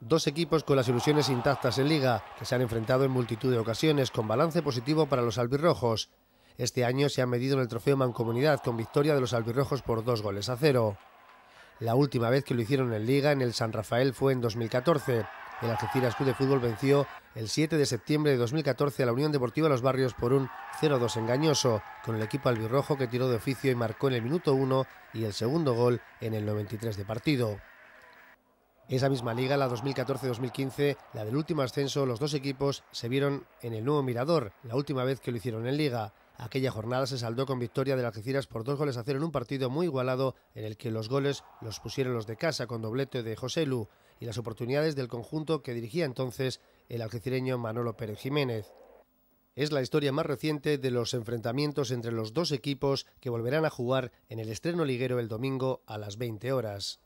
Dos equipos con las ilusiones intactas en liga, que se han enfrentado en multitud de ocasiones con balance positivo para los albirrojos. Este año se ha medido en el trofeo Mancomunidad con victoria de los albirrojos por dos goles a cero. La última vez que lo hicieron en liga en el San Rafael fue en 2014. El Algeciras Club de Fútbol venció el 7 de septiembre de 2014 a la Unión Deportiva Los Barrios por un 0-2 engañoso, con el equipo albirrojo que tiró de oficio y marcó en el minuto 1 y el segundo gol en el 93 de partido. Esa misma liga, la 2014-2015, la del último ascenso, los dos equipos se vieron en el nuevo Mirador, la última vez que lo hicieron en liga. Aquella jornada se saldó con victoria de Algeciras por dos goles a cero en un partido muy igualado en el que los goles los pusieron los de casa con doblete de José Lu y las oportunidades del conjunto que dirigía entonces el algecireño Manolo Pérez Jiménez. Es la historia más reciente de los enfrentamientos entre los dos equipos que volverán a jugar en el estreno liguero el domingo a las 20 horas.